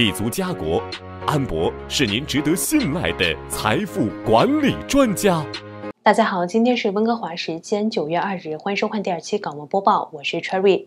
立足家国，安博是您值得信赖的财富管理专家。大家好，今天是温哥华时间九月二日，欢迎收看第二期港闻播报，我是 Cherry。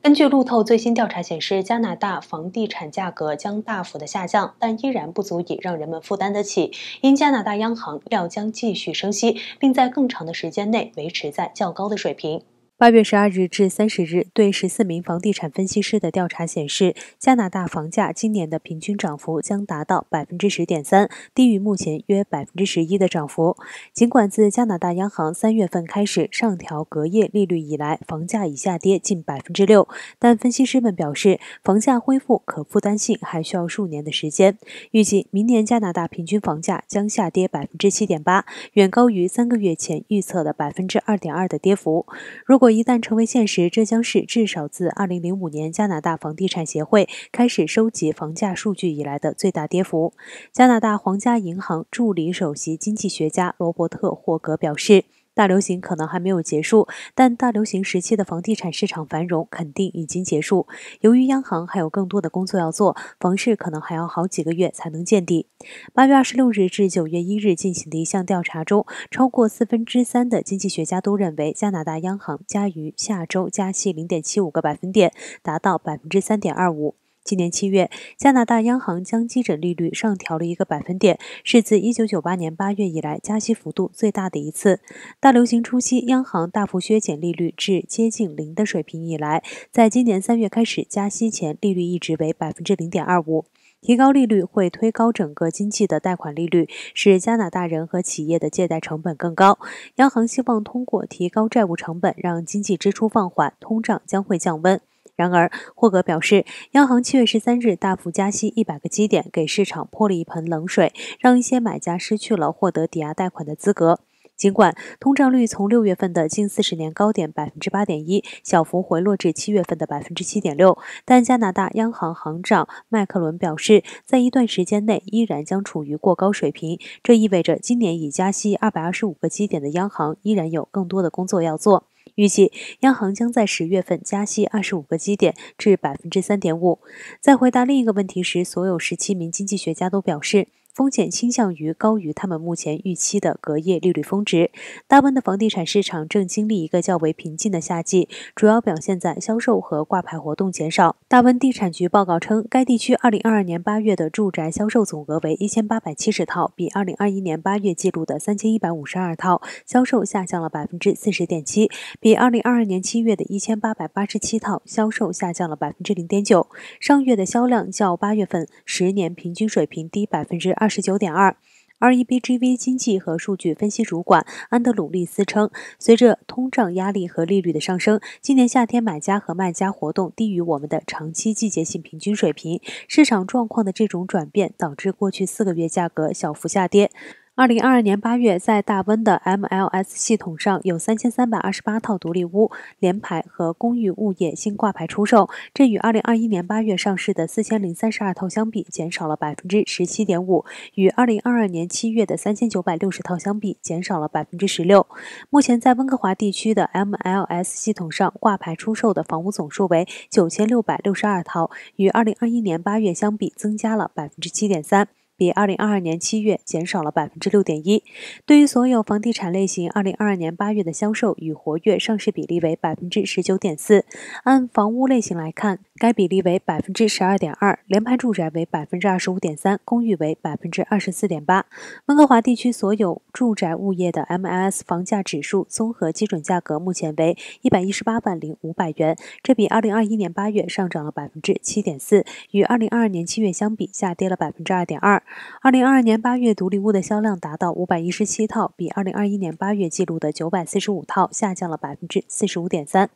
根据路透最新调查显示，加拿大房地产价格将大幅的下降，但依然不足以让人们负担得起。因加拿大央行料将继续升息，并在更长的时间内维持在较高的水平。八月十二日至三十日，对十四名房地产分析师的调查显示，加拿大房价今年的平均涨幅将达到百分之十点三，低于目前约百分之十一的涨幅。尽管自加拿大央行三月份开始上调隔夜利率以来，房价已下跌近百分之六，但分析师们表示，房价恢复可负担性还需要数年的时间。预计明年加拿大平均房价将下跌百分之七点八，远高于三个月前预测的百分之二点二的跌幅。如果一旦成为现实，这将是至少自2005年加拿大房地产协会开始收集房价数据以来的最大跌幅。加拿大皇家银行助理首席经济学家罗伯特·霍格表示。大流行可能还没有结束，但大流行时期的房地产市场繁荣肯定已经结束。由于央行还有更多的工作要做，房市可能还要好几个月才能见底。八月二十六日至九月一日进行的一项调查中，超过四分之三的经济学家都认为加拿大央行将于下周加息零点七五个百分点，达到百分之三点二五。今年七月，加拿大央行将基准利率上调了一个百分点，是自一九九八年八月以来加息幅度最大的一次。大流行初期，央行大幅削减利率至接近零的水平以来，在今年三月开始加息前，利率一直为百分之零点二五。提高利率会推高整个经济的贷款利率，使加拿大人和企业的借贷成本更高。央行希望通过提高债务成本，让经济支出放缓，通胀将会降温。然而，霍格表示，央行七月十三日大幅加息一百个基点，给市场泼了一盆冷水，让一些买家失去了获得抵押贷款的资格。尽管通胀率从六月份的近四十年高点百分之八点一，小幅回落至七月份的百分之七点六，但加拿大央行行长麦克伦表示，在一段时间内依然将处于过高水平。这意味着，今年已加息二百二十五个基点的央行依然有更多的工作要做。预计央行将在十月份加息二十五个基点至百分之三点五。在回答另一个问题时，所有十七名经济学家都表示。风险倾向于高于他们目前预期的隔夜利率峰值。大温的房地产市场正经历一个较为平静的夏季，主要表现在销售和挂牌活动减少。大温地产局报告称，该地区2022年8月的住宅销售总额为1870套，比2021年8月记录的3152套销售下降了40.7%，比2022年7月的1887套销售下降了0.9%。上月的销量较8月份十年平均水平低2%。十九点二，R E B G V 经济和数据分析主管安德鲁利斯称，随着通胀压力和利率的上升，今年夏天买家和卖家活动低于我们的长期季节性平均水平。市场状况的这种转变导致过去四个月价格小幅下跌。二零二二年八月，在大温的 MLS 系统上有三千三百二十八套独立屋、联排和公寓物业新挂牌出售，这与二零二一年八月上市的四千零三十二套相比，减少了百分之十七点五；与二零二二年七月的三千九百六十套相比，减少了百分之十六。目前，在温哥华地区的 MLS 系统上挂牌出售的房屋总数为九千六百六十二套，与二零二一年八月相比，增加了百分之七点三。比二零二二年七月减少了百分之六点一。对于所有房地产类型，二零二二年八月的销售与活跃上市比例为百分之十九点四。按房屋类型来看。该比例为百分之十二点二，联排住宅为百分之二十五点三，公寓为百分之二十四点八。温哥华地区所有住宅物业的 MLS 房价指数综合基准价格目前为一百一十八万零五百元，这比二零二一年八月上涨了百分之七点四，与二零二二年七月相比下跌了百分之二点二。二零二二年八月独立屋的销量达到五百一十七套，比二零二一年八月记录的九百四十五套下降了百分之四十五点三。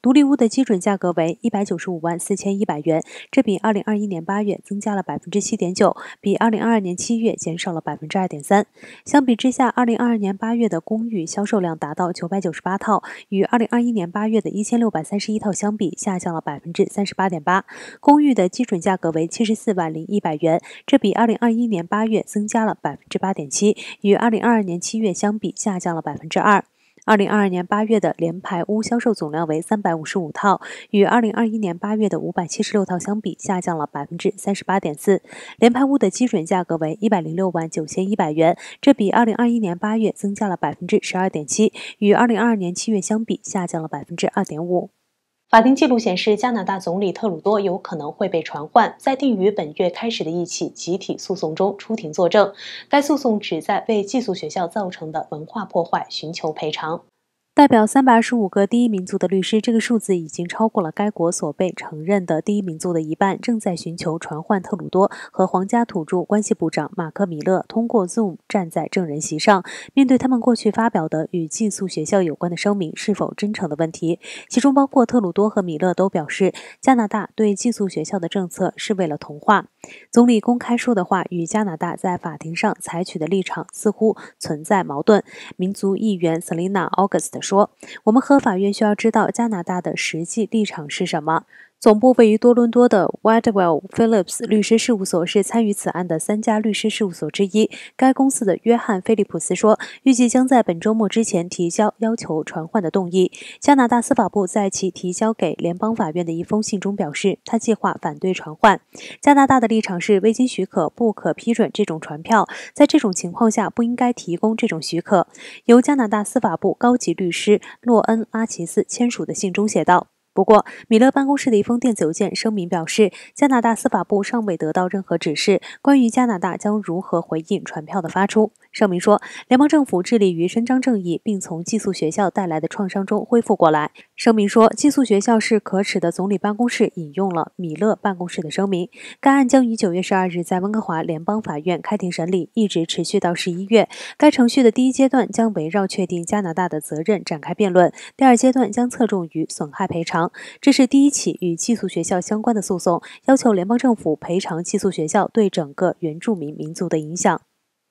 独立屋的基准价格为一百九十五万。四千一百元，这比二零二一年八月增加了百分之七点九，比二零二二年七月减少了百分之二点三。相比之下，二零二二年八月的公寓销售量达到九百九十八套，与二零二一年八月的一千六百三十一套相比，下降了百分之三十八点八。公寓的基准价格为七十四万零一百元，这比二零二一年八月增加了百分之八点七，与二零二二年七月相比下降了百分之二。二零二二年八月的联排屋销售总量为三百五十五套，与二零二一年八月的五百七十六套相比，下降了百分之三十八点四。联排屋的基准价格为一百零六万九千一百元，这比二零二一年八月增加了百分之十二点七，与二零二二年七月相比下降了百分之二点五。法庭记录显示，加拿大总理特鲁多有可能会被传唤，在定于本月开始的一起集体诉讼中出庭作证。该诉讼旨在为寄宿学校造成的文化破坏寻求赔偿。代表三百二十五个第一民族的律师，这个数字已经超过了该国所被承认的第一民族的一半。正在寻求传唤特鲁多和皇家土著关系部长马克·米勒通过 Zoom 站在证人席上，面对他们过去发表的与寄宿学校有关的声明是否真诚的问题，其中包括特鲁多和米勒都表示，加拿大对寄宿学校的政策是为了同化。总理公开说的话与加拿大在法庭上采取的立场似乎存在矛盾。民族议员 Selina August。说，我们和法院需要知道加拿大的实际立场是什么。总部位于多伦多的 Wadewell Phillips 律师事务所是参与此案的三家律师事务所之一。该公司的约翰·菲利普斯说，预计将在本周末之前提交要求传唤的动议。加拿大司法部在其提交给联邦法院的一封信中表示，他计划反对传唤。加拿大的立场是，未经许可不可批准这种传票，在这种情况下不应该提供这种许可。由加拿大司法部高级律师洛恩·拉奇斯签署的信中写道。不过，米勒办公室的一封电子邮件声明表示，加拿大司法部尚未得到任何指示，关于加拿大将如何回应传票的发出。声明说，联邦政府致力于伸张正义，并从寄宿学校带来的创伤中恢复过来。声明说，寄宿学校是可耻的。总理办公室引用了米勒办公室的声明。该案将于九月十二日在温哥华联邦法院开庭审理，一直持续到十一月。该程序的第一阶段将围绕确定加拿大的责任展开辩论，第二阶段将侧重于损害赔偿。这是第一起与寄宿学校相关的诉讼，要求联邦政府赔偿寄宿学校对整个原住民民族的影响。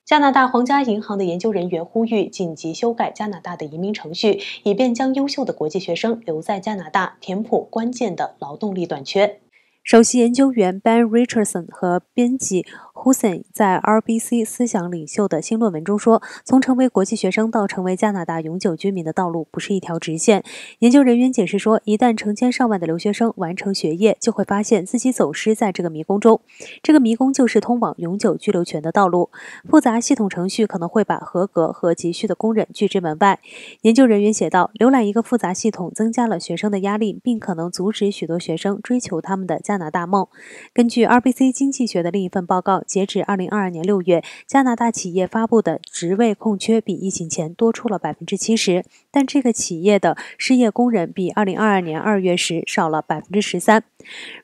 加拿大皇家银行的研究人员呼吁紧急修改加拿大的移民程序，以便将优秀的国际学生留在加拿大，填补关键的劳动力短缺。首席研究员 Ben Richardson 和编辑。Hussen 在 RBC 思想领袖的新论文中说：“从成为国际学生到成为加拿大永久居民的道路不是一条直线。”研究人员解释说：“一旦成千上万的留学生完成学业，就会发现自己走失在这个迷宫中。这个迷宫就是通往永久居留权的道路。复杂系统程序可能会把合格和急需的工人拒之门外。”研究人员写道：“浏览一个复杂系统增加了学生的压力，并可能阻止许多学生追求他们的加拿大梦。”根据 RBC 经济学的另一份报告。截止二零二二年六月，加拿大企业发布的职位空缺比疫情前多出了百分之七十，但这个企业的失业工人比二零二二年二月时少了百分之十三。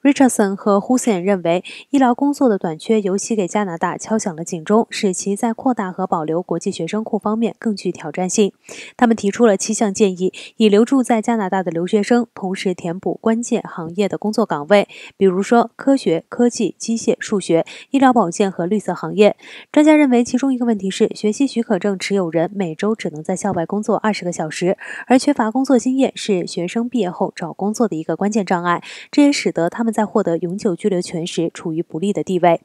Richardson 和 Hussein 认为，医疗工作的短缺尤其给加拿大敲响了警钟，使其在扩大和保留国际学生库方面更具挑战性。他们提出了七项建议，以留住在加拿大的留学生，同时填补关键行业的工作岗位，比如说科学、科技、机械、数学、医疗保健和绿色行业。专家认为，其中一个问题是，学习许可证持有人每周只能在校外工作二十个小时，而缺乏工作经验是学生毕业后找工作的一个关键障碍，这也是。使得他们在获得永久居留权时处于不利的地位。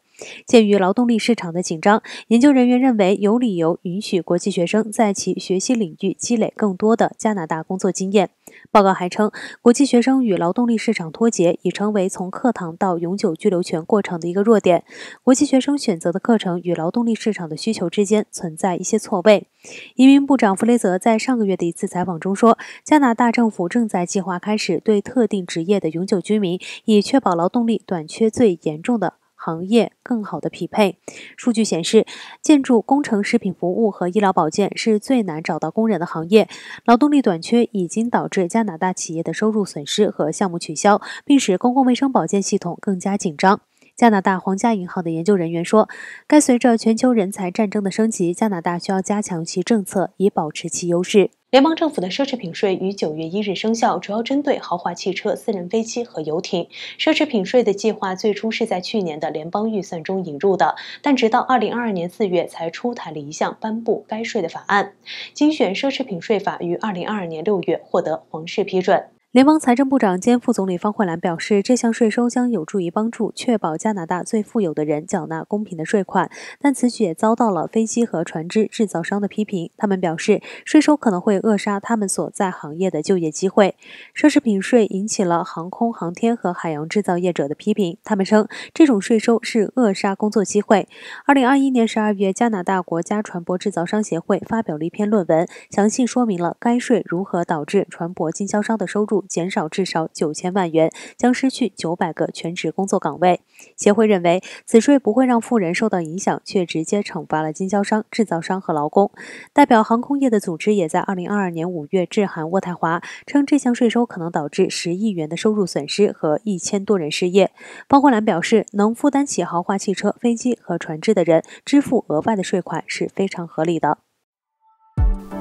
鉴于劳动力市场的紧张，研究人员认为有理由允许国际学生在其学习领域积累更多的加拿大工作经验。报告还称，国际学生与劳动力市场脱节已成为从课堂到永久居留权过程的一个弱点。国际学生选择的课程与劳动力市场的需求之间存在一些错位。移民部长弗雷泽在上个月的一次采访中说，加拿大政府正在计划开始对特定职业的永久居民，以确保劳动力短缺最严重的。行业更好的匹配。数据显示，建筑工程、食品服务和医疗保健是最难找到工人的行业。劳动力短缺已经导致加拿大企业的收入损失和项目取消，并使公共卫生保健系统更加紧张。加拿大皇家银行的研究人员说，该随着全球人才战争的升级，加拿大需要加强其政策以保持其优势。联邦政府的奢侈品税于九月一日生效，主要针对豪华汽车、私人飞机和游艇。奢侈品税的计划最初是在去年的联邦预算中引入的，但直到二零二二年四月才出台了一项颁布该税的法案。精选奢侈品税法于二零二二年六月获得皇室批准。联邦财政部长兼副总理方慧兰表示，这项税收将有助于帮助确保加拿大最富有的人缴纳公平的税款，但此举也遭到了飞机和船只制造商的批评。他们表示，税收可能会扼杀他们所在行业的就业机会。奢侈品税引起了航空航天和海洋制造业者的批评，他们称这种税收是扼杀工作机会。二零二一年十二月，加拿大国家船舶制造商协会发表了一篇论文，详细说明了该税如何导致船舶经销商的收入。减少至少九千万元，将失去九百个全职工作岗位。协会认为，此税不会让富人受到影响，却直接惩罚了经销商、制造商和劳工。代表航空业的组织也在二零二二年五月致函渥太华，称这项税收可能导致十亿元的收入损失和一千多人失业。鲍括兰表示，能负担起豪华汽车、飞机和船只的人支付额外的税款是非常合理的。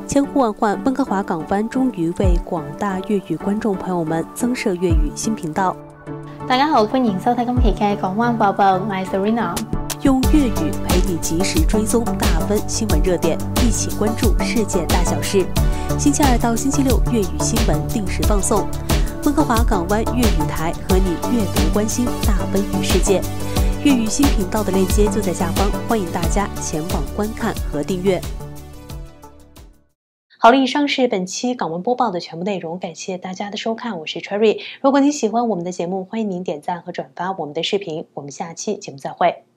千呼万唤，温哥华港湾终于为广大粤语观众朋友们增设粤语新频道。大家好，欢迎收看今期港湾播报，我是瑞娜。用粤语陪你及时追踪大温新闻热点，一起关注世界大小事。星期二到星期六，粤语新闻定时放送。温哥华港湾粤语台和你阅读关心大温与世界。粤语新频道的链接就在下方，欢迎大家前往观看和订阅。好了，以上是本期港闻播报的全部内容，感谢大家的收看，我是 Cherry。如果您喜欢我们的节目，欢迎您点赞和转发我们的视频，我们下期节目再会。